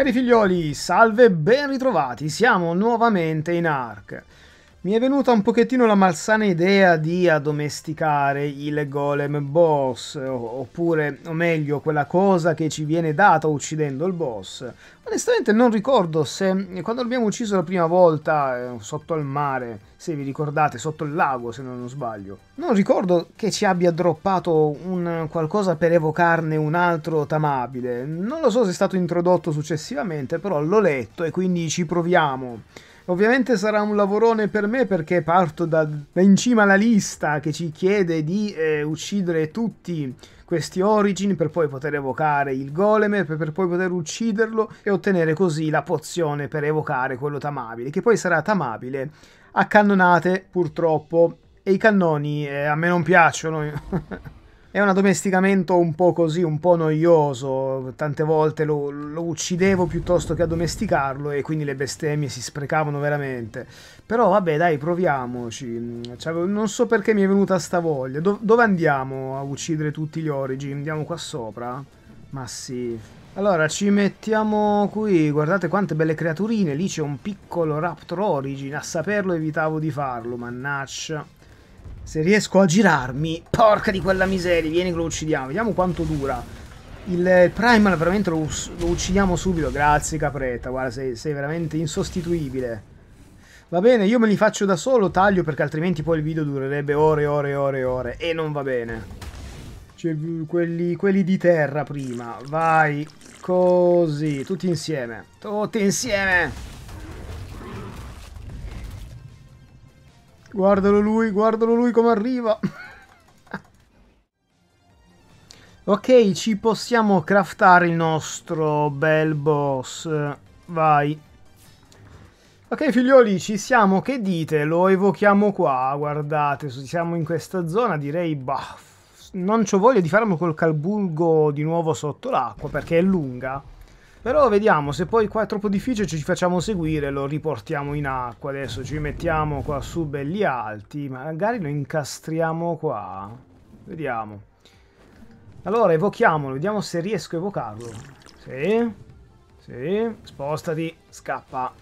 Cari figlioli, salve, ben ritrovati, siamo nuovamente in Ark. Mi è venuta un pochettino la malsana idea di addomesticare il golem boss, oppure, o meglio, quella cosa che ci viene data uccidendo il boss. Onestamente non ricordo se quando l'abbiamo ucciso la prima volta eh, sotto il mare, se vi ricordate, sotto il lago se non sbaglio, non ricordo che ci abbia droppato un qualcosa per evocarne un altro tamabile. Non lo so se è stato introdotto successivamente, però l'ho letto e quindi ci proviamo. Ovviamente sarà un lavorone per me perché parto da, da in cima alla lista che ci chiede di eh, uccidere tutti questi origin per poi poter evocare il golem per, poi poter ucciderlo e ottenere così la pozione per evocare quello tamabile che poi sarà tamabile a cannonate purtroppo e i cannoni eh, a me non piacciono è un addomesticamento un po' così, un po' noioso, tante volte lo, lo, uccidevo piuttosto che addomesticarlo e quindi le bestemmie si sprecavano veramente. Però vabbè dai, proviamoci, cioè, non so perché mi è venuta sta voglia. Do dove andiamo a uccidere tutti gli origi? Andiamo qua sopra? Ma sì... Allora, ci mettiamo qui, guardate quante belle creaturine, lì c'è un piccolo Raptor Origin, a saperlo evitavo di farlo, mannaccia. Se riesco a girarmi... Porca di quella miseria, vieni che lo uccidiamo. Vediamo quanto dura. Il Primal veramente lo, lo uccidiamo subito. Grazie Capretta, guarda, sei, sei veramente insostituibile. Va bene, io me li faccio da solo, taglio, perché altrimenti poi il video durerebbe ore e ore e ore e ore. E non va bene. Cioè, quelli, quelli di terra prima. Vai, così, tutti insieme. Tutti insieme! Guardalo lui, guardalo lui come arriva. ok, ci possiamo craftare il nostro bel boss. Vai. Ok figlioli, ci siamo, che dite? Lo evochiamo qua, guardate, siamo in questa zona, direi, bah, non ho voglia di farlo col calbulgo di nuovo sotto l'acqua perché è lunga. Però vediamo se poi qua è troppo difficile ci facciamo seguire, lo riportiamo in acqua adesso, ci mettiamo qua su belli alti, magari lo incastriamo qua. Vediamo. Allora evochiamolo, vediamo se riesco a evocarlo. Sì, sì, spostati, scappa.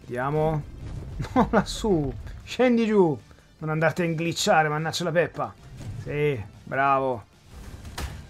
Vediamo. No, lassù, scendi giù, non andate a inglitchare, mannaccia la peppa. Sì, bravo.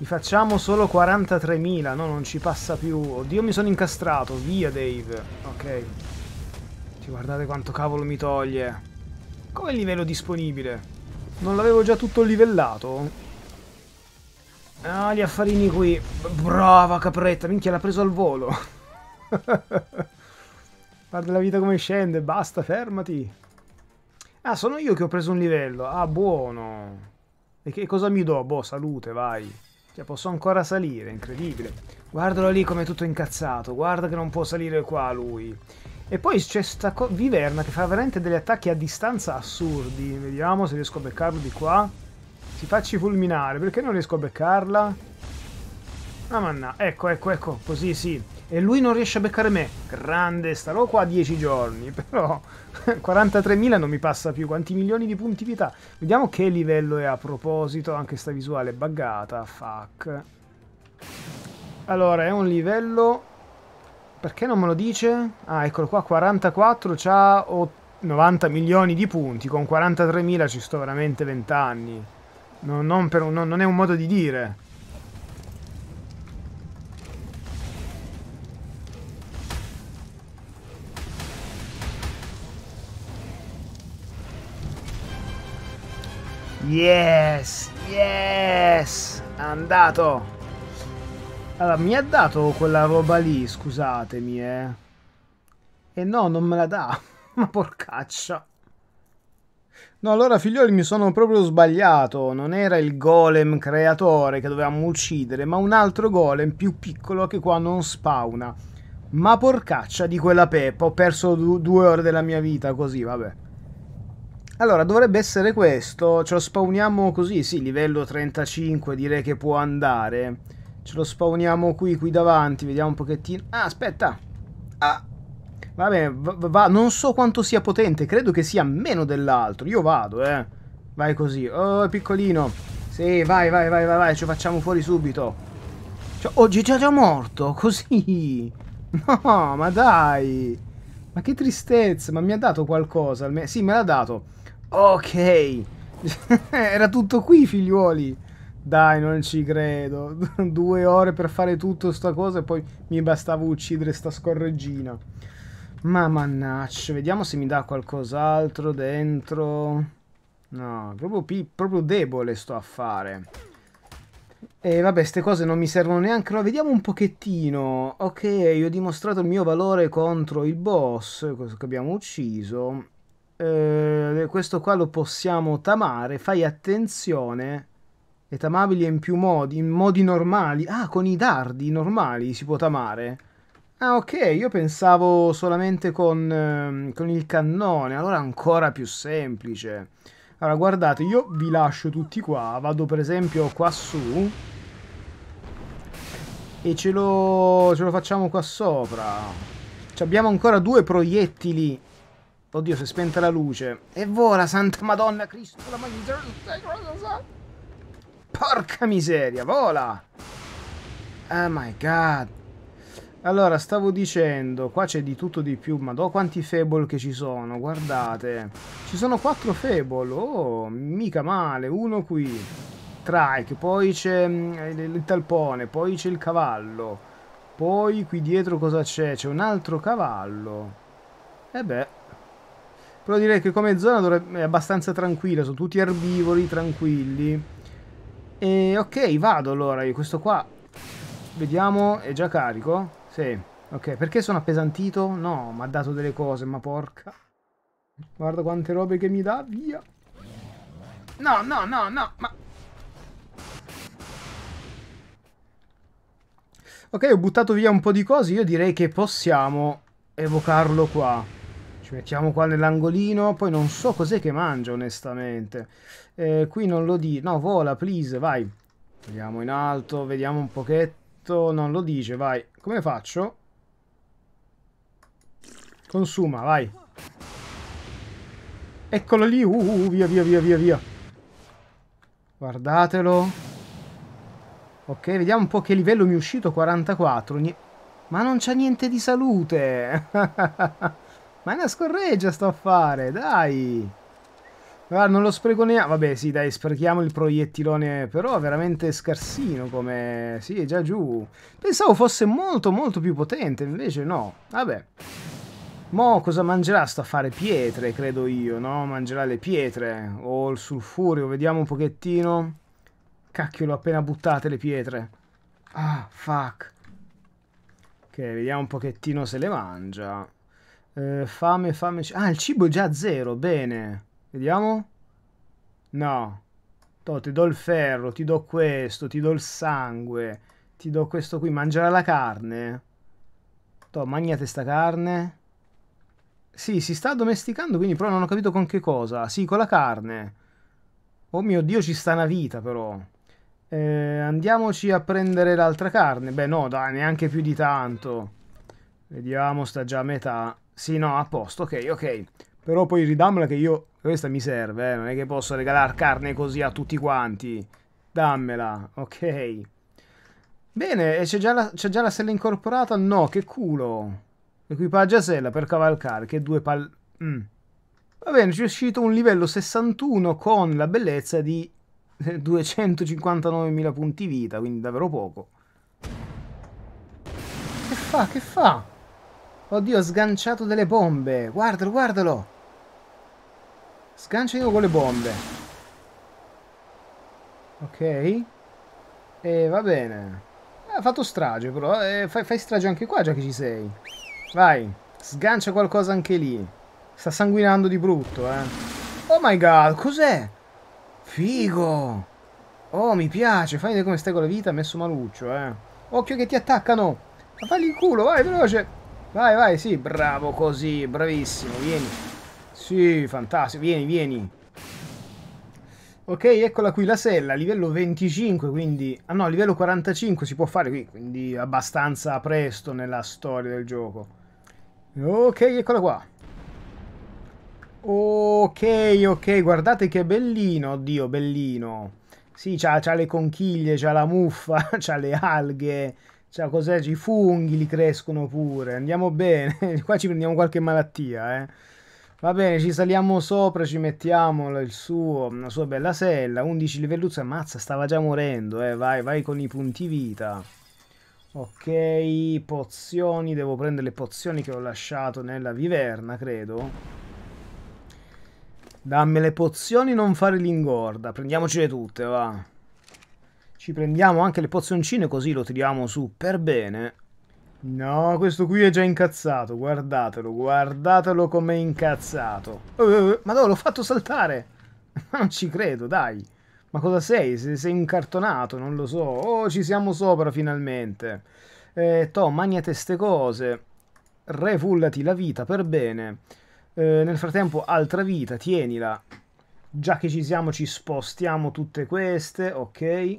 Li facciamo solo 43.000, no? Non ci passa più. Oddio, mi sono incastrato. Via, Dave. Ok. Guardate quanto cavolo mi toglie. Come livello disponibile? Non l'avevo già tutto livellato? Ah, gli affarini qui. Brava capretta, minchia l'ha preso al volo. Guarda la vita come scende, basta, fermati. Ah, sono io che ho preso un livello. Ah, buono. E che cosa mi do? Boh, salute, vai. Cioè, posso ancora salire, incredibile. Guardalo lì come è tutto incazzato, guarda che non può salire qua lui. E poi c'è sta viverna che fa veramente degli attacchi a distanza assurdi. Vediamo se riesco a beccarlo di qua. Si facci fulminare, perché non riesco a beccarla? Ah manna, ecco, ecco, ecco, così sì. E lui non riesce a beccare me. Grande, starò qua 10 giorni, però 43.000 non mi passa più. Quanti milioni di punti vita? Vediamo che livello è a proposito, anche sta visuale è buggata, fuck. Allora, è un livello... Perché non me lo dice? Ah, eccolo qua, 44, c'ha 90 milioni di punti. Con 43.000 ci sto veramente 20 anni. Non, non, un, non, non è un modo di dire. Yes, yes, andato. Allora, mi ha dato quella roba lì, scusatemi, eh. E no, non me la dà. Ma porcaccia. No, allora figlioli mi sono proprio sbagliato. Non era il golem creatore che dovevamo uccidere, ma un altro golem più piccolo che qua non spawna. Ma porcaccia di quella peppa. Ho perso du due ore della mia vita così, vabbè. Allora, dovrebbe essere questo. Ce lo spawniamo così, sì, livello 35 direi che può andare. Ce lo spawniamo qui, qui davanti, vediamo un pochettino. Ah, aspetta! Ah! Vabbè, va, va, non so quanto sia potente, credo che sia meno dell'altro. Io vado, eh. Vai così. Oh, piccolino. Sì, vai, vai, vai, vai, vai, ci facciamo fuori subito. Cioè, oggi oh, è già già morto, così. No, ma dai. Ma che tristezza, ma mi ha dato qualcosa. almeno. Sì, me l'ha dato. Ok. Era tutto qui, figliuoli. Dai, non ci credo. Due ore per fare tutto sta cosa e poi mi bastava uccidere sta scorreggina. Ma mannaccio, vediamo se mi dà qualcos'altro dentro. No, proprio, proprio debole sto a fare. E vabbè, queste cose non mi servono neanche. No, vediamo un pochettino. Ok, io ho dimostrato il mio valore contro il boss, che abbiamo ucciso eh, questo qua lo possiamo tamare, fai attenzione, è tamabile in più modi, in modi normali, ah con i dardi normali si può tamare, ah ok, io pensavo solamente con, ehm, con il cannone, allora ancora più semplice, allora guardate, io vi lascio tutti qua, vado per esempio qua su, e ce lo, ce lo facciamo qua sopra. Ci abbiamo ancora due proiettili Oddio, si è spenta la luce. E vola, santa madonna, Cristo, la magnificenza. Porca miseria, vola! Oh my god. Allora, stavo dicendo, qua c'è di tutto di più, ma do quanti Fable che ci sono, guardate. Ci sono quattro Fable, oh, mica male, uno qui. Trike, poi c'è mm, il talpone, poi c'è il cavallo. Poi qui dietro cosa c'è? C'è un altro cavallo. E eh beh... Però direi che come zona dovrebbe, è abbastanza tranquilla, sono tutti erbivori, tranquilli. E ok, vado allora, io questo qua. Vediamo, è già carico? Sì. Ok, perché sono appesantito? No, mi ha dato delle cose, ma porca. Guarda quante robe che mi dà, via. No, no, no, no, ma... Ok, ho buttato via un po' di cose, io direi che possiamo evocarlo qua. Ci mettiamo qua nell'angolino, poi non so cos'è che mangia onestamente. Eh, qui non lo dice, no vola please, vai. Vediamo in alto, vediamo un pochetto, non lo dice, vai. Come faccio? Consuma, vai. Eccolo lì, uh, uh, uh via via via via via. Guardatelo. Ok, vediamo un po' che livello mi è uscito, 44. Ni Ma non c'ha niente di salute. Ma è una scorreggia sto a fare, dai! Guarda, non lo spreco neanche... Vabbè, sì, dai, sprechiamo il proiettilone, però è veramente scarsino come... Sì, è già giù. Pensavo fosse molto, molto più potente, invece no. Vabbè. Mo cosa mangerà sto a fare? Pietre, credo io, no? Mangerà le pietre o il sulfurio, vediamo un pochettino. Cacchio, l'ho appena buttate le pietre. Ah, fuck. Ok, vediamo un pochettino se le mangia. Eh, fame, fame... Ah, il cibo è già a zero, bene. Vediamo. No. To, ti do il ferro, ti do questo, ti do il sangue, ti do questo qui. Mangerà la carne. To, magnate sta carne. Sì, si sta addomesticando, quindi però non ho capito con che cosa. Sì, con la carne. Oh mio Dio, ci sta una vita però. Eh, andiamoci a prendere l'altra carne. Beh, no, dai, neanche più di tanto. Vediamo, sta già a metà. Sì, no, a posto, ok, ok. Però poi ridammela che io... Questa mi serve, eh. Non è che posso regalar carne così a tutti quanti. Dammela, ok. Bene, e c'è già, già, la sella incorporata? No, che culo. Equipaggia sella per cavalcare, che due pal... Mm. Va bene, ci è uscito un livello 61 con la bellezza di 259.000 punti vita, quindi davvero poco. Che fa? Che fa? Oddio, ha sganciato delle bombe. Guardalo, guardalo. Sgancia io con le bombe. Ok. E va bene. Ha fatto strage però. Eh, fai, fai strage anche qua già che ci sei. Vai. Sgancia qualcosa anche lì. Sta sanguinando di brutto, eh. Oh my god, cos'è? Figo. Oh, mi piace. Fai vedere come stai con la vita. Ha messo maluccio, eh. Occhio che ti attaccano. Ma fagli il culo, vai, veloce. Vai, vai, sì, bravo così, bravissimo, vieni. Sì, fantastico, vieni, vieni. Ok, eccola qui la sella, livello 25, quindi... Ah no, livello 45 si può fare qui, quindi abbastanza presto nella storia del gioco. Ok, eccola qua. Ok, ok, guardate che bellino, oddio, bellino. Sì, c'ha le conchiglie, c'ha la muffa, c'ha le alghe, cioè, cos'è? I funghi li crescono pure. Andiamo bene. Qua ci prendiamo qualche malattia, eh. Va bene, ci saliamo sopra, ci mettiamo il suo, la sua bella sella. 11 livelluzza, ammazza, stava già morendo, eh. Vai, vai con i punti vita. Ok, pozioni. Devo prendere le pozioni che ho lasciato nella viverna, credo. Dammi le pozioni, non fare l'ingorda. Prendiamocele tutte, va. Ci prendiamo anche le pozioncine così lo tiriamo su per bene. No, questo qui è già incazzato, guardatelo, guardatelo com'è incazzato. Uh, ma dove l'ho fatto saltare? non ci credo, dai. Ma cosa sei? Sei incartonato, non lo so. Oh, ci siamo sopra finalmente. Eh, Tom, magnate ste cose. Refullati la vita per bene. Eh, nel frattempo, altra vita, tienila. Già che ci siamo, ci spostiamo tutte queste, ok.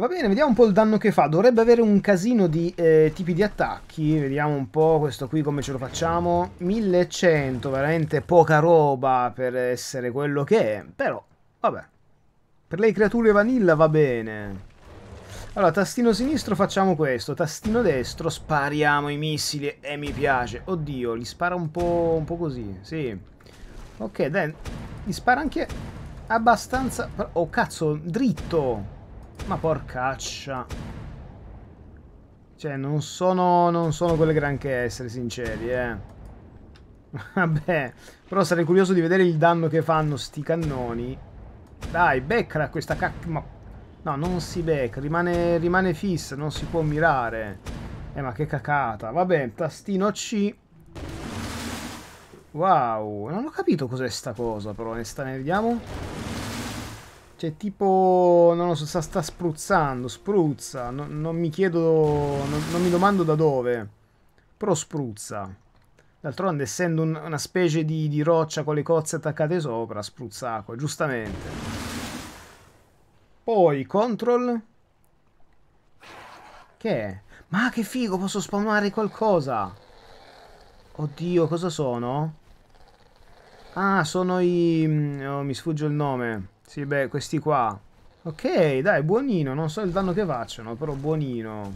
Va bene, vediamo un po' il danno che fa. Dovrebbe avere un casino di eh, tipi di attacchi. Vediamo un po' questo qui come ce lo facciamo. 1100, veramente poca roba per essere quello che è. Però, vabbè. Per le creature vanilla va bene. Allora, tastino sinistro facciamo questo. Tastino destro spariamo i missili. E eh, mi piace. Oddio, li spara un po', un po così. Sì. Ok, dai. Li spara anche abbastanza... Oh, cazzo, dritto! Ma porcaccia. Cioè, non sono, non sono quelle granché essere sinceri, eh. Vabbè, però sarei curioso di vedere il danno che fanno sti cannoni. Dai, beccala questa cacca... Ma... No, non si becca, rimane, rimane fissa, non si può mirare. Eh, ma che cacata. Vabbè, tastino C. Wow, non ho capito cos'è sta cosa, però, ne sta, ne vediamo. Cioè, tipo, non lo so, sta, sta spruzzando, spruzza. No, non mi chiedo, non, non, mi domando da dove. Però spruzza. D'altronde, essendo un, una specie di, di, roccia con le cozze attaccate sopra, spruzza acqua, giustamente. Poi, control. Che è? Ma che figo, posso spawnare qualcosa. Oddio, cosa sono? Ah, sono i... Mm, oh, mi sfugge il nome. Sì, beh, questi qua. Ok, dai, buonino. Non so il danno che facciano, però buonino.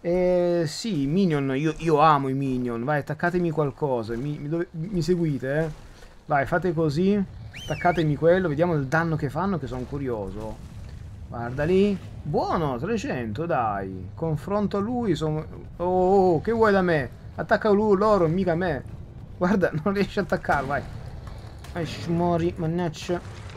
Eh, sì, minion, io, io, amo i minion. Vai, attaccatemi qualcosa. Mi, mi, dove, mi, seguite, eh? Vai, fate così. Attaccatemi quello. Vediamo il danno che fanno, che sono curioso. Guarda lì. Buono, 300, dai. Confronto a lui. Son... Oh, oh, oh, che vuoi da me? Attacca lui, loro, mica me. Guarda, non riesci a attaccare, vai. Vai, mori, mannaggia.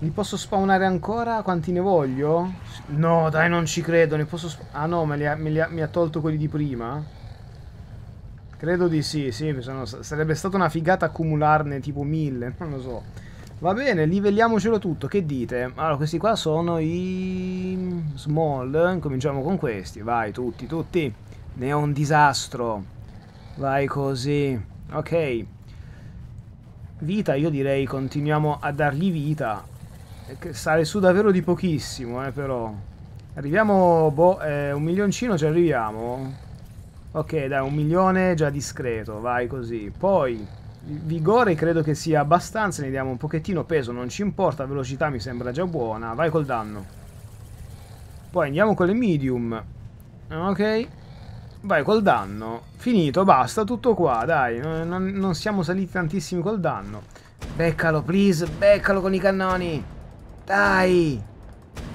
Li posso spawnare ancora quanti ne voglio? No, dai, non ci credo. Ne posso Ah no, me li ha, me li ha, mi ha tolto quelli di prima? Credo di sì, sì. Sono, sarebbe stata una figata accumularne tipo mille, non lo so. Va bene, livelliamocelo tutto. Che dite? Allora, questi qua sono i... Small. Cominciamo con questi. Vai, tutti, tutti. Ne ho un disastro. Vai così. Ok. Vita, io direi continuiamo a dargli vita eh, sale su davvero di pochissimo, eh, però. Arriviamo, boh, eh, un milioncino ci arriviamo. Ok, dai, un milione già discreto, vai così. Poi, vigore credo che sia abbastanza, ne diamo un pochettino peso, non ci importa, velocità mi sembra già buona. Vai col danno. Poi andiamo con le medium. Ok. Vai col danno. Finito, basta, tutto qua, dai. Non, non siamo saliti tantissimi col danno. Beccalo, please, beccalo con i cannoni. Dai!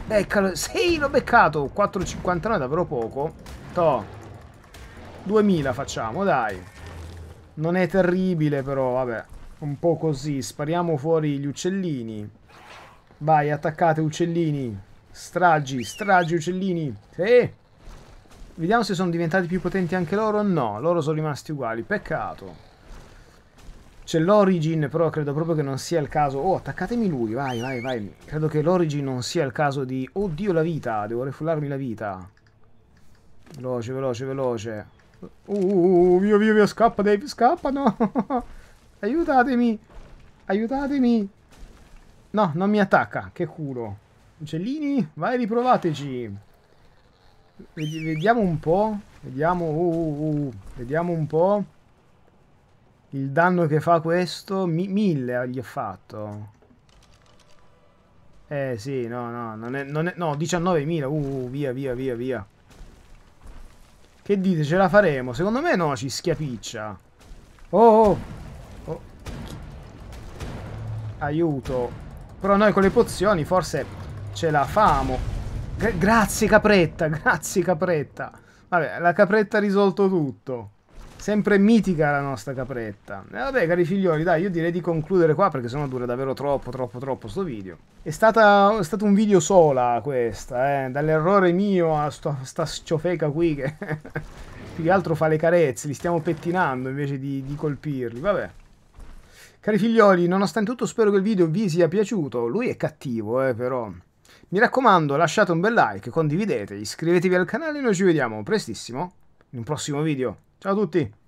Beccalo. Sì, l'ho beccato. 4,59 davvero poco. Toh. 2000 facciamo, dai. Non è terribile però, vabbè. Un po' così. Spariamo fuori gli uccellini. Vai, attaccate uccellini. Stragi, stragi uccellini. Sì. Vediamo se sono diventati più potenti anche loro o no. Loro sono rimasti uguali. Peccato. C'è l'Origin, però credo proprio che non sia il caso... Oh, attaccatemi lui, vai, vai, vai. Credo che l'Origin non sia il caso di... Oddio, la vita! Devo refullarmi la vita. Veloce, veloce, veloce. Uh, uh, uh, uh via, via, via, scappa, Dave, scappa, no! Aiutatemi! Aiutatemi! No, non mi attacca, che culo. Uccellini, vai, riprovateci! Vediamo un po', vediamo, uh, uh, uh. vediamo un po'. Il danno che fa questo... Mi mille gli ho fatto. Eh sì, no, no, non è... Non è no, 19.000, uh, uh, via, via, via, via. Che dite, ce la faremo? Secondo me no, ci schiapiccia. Oh, oh. oh. Aiuto. Però noi con le pozioni forse ce la famo. Gra grazie capretta, grazie capretta. Vabbè, la capretta ha risolto tutto. Sempre mitica la nostra capretta. E vabbè, cari figlioli, dai, io direi di concludere qua perché sennò dura davvero troppo, troppo, troppo sto video. È, stata, è stato un video sola questa, eh, dall'errore mio a sto, sta sciofeca qui che più che altro fa le carezze, li stiamo pettinando invece di, di colpirli, vabbè. Cari figlioli, nonostante tutto spero che il video vi sia piaciuto, lui è cattivo, eh, però... Mi raccomando, lasciate un bel like, condividete, iscrivetevi al canale e noi ci vediamo prestissimo in un prossimo video. Ciao a tutti!